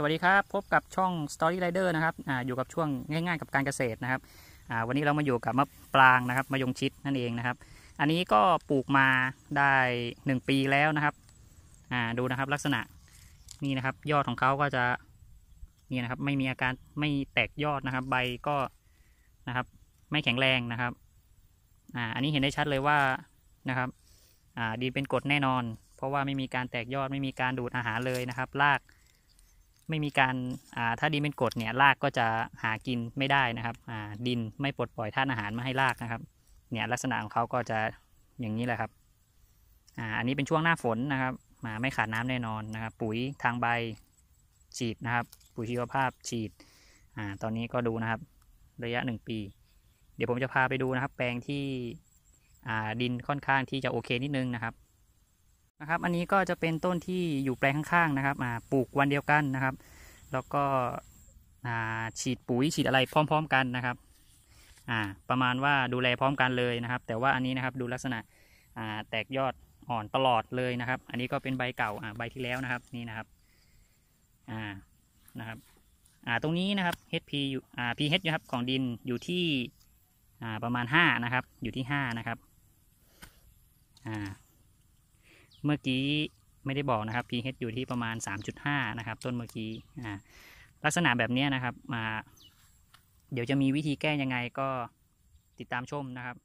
สวัสดีครับ พบกับช่อง Story Rider นะครับออยู่กับช่วงง่ายๆ กับการเกษตรนะครับวันนี้เรามาอยู่กับมะปรางนะครับมะยงชิดนั่นเองนะครับ อันนี้ก็ปลูกมาได้ 1 ปีแล้วนะครับดูนะครับลักษณะนี่นะครับ ยอดของเขาก็จะนี่นะครับไม่มีอาการไม่แตกยอดนะครับใบก็นะครับไม่แข็งแรงนะครับออันนี้เห็นได้ชัดเลยว่านะครับดีเป็นกรดแน่นอน เพราะว่าไม่มีการแตกยอดไม่มีการดูดอาหารเลยนะครับรากไม่มีการ ถ้าดินเป็นกรด เนี่ย รากก็จะหากินไม่ได้นะครับ ดินไม่ปลดปล่อยธาตุอาหารมาให้รากนะครับ เนี่ยลักษณะของเขาก็จะอย่างนี้แหละครับ อันนี้เป็นช่วงหน้าฝนนะครับ มาไม่ขาดน้ำแน่นอนนะครับ ปุ๋ยทางใบฉีดนะครับ ปุ๋ยชีวภาพฉีดอตอนนี้ก็ดูนะครับ ระยะ 1 ปี เดี๋ยวผมจะพาไปดูนะครับ แปลงที่ ดินค่อนข้างที่จะโอเคนิดนึงนะครับนะครับอันนี้ก็จะเป็นต้นที่อยู่แปลงข้างๆนะครับปลูกวันเดียวกันนะครับ แล้วก็ฉีดปุ๋ยฉีดอะไรพร้อมๆกันนะครับ ประมาณว่าดูแลพร้อมกันเลยนะครับ แต่ว่าอันนี้นะครับดูลักษณะแตกยอดอ่อนตลอดเลยนะครับ อันนี้ก็เป็นใบเก่าใบที่แล้วนะครับนี่นะครับนะครับตรงนี้นะครับ HP อยู่อ่า pH นะครับของดินอยู่ที่ประมาณ 5 นะครับ อยู่ที่5นะครับเมื่อกี้ไม่ได้บอกนะครับ pH อยู่ที่ประมาณ 3.5 นะครับต้นเมื่อกี้ ลักษณะแบบนี้นะครับ เดี๋ยวจะมีวิธีแก้ยังไงก็ติดตามชมนะครับ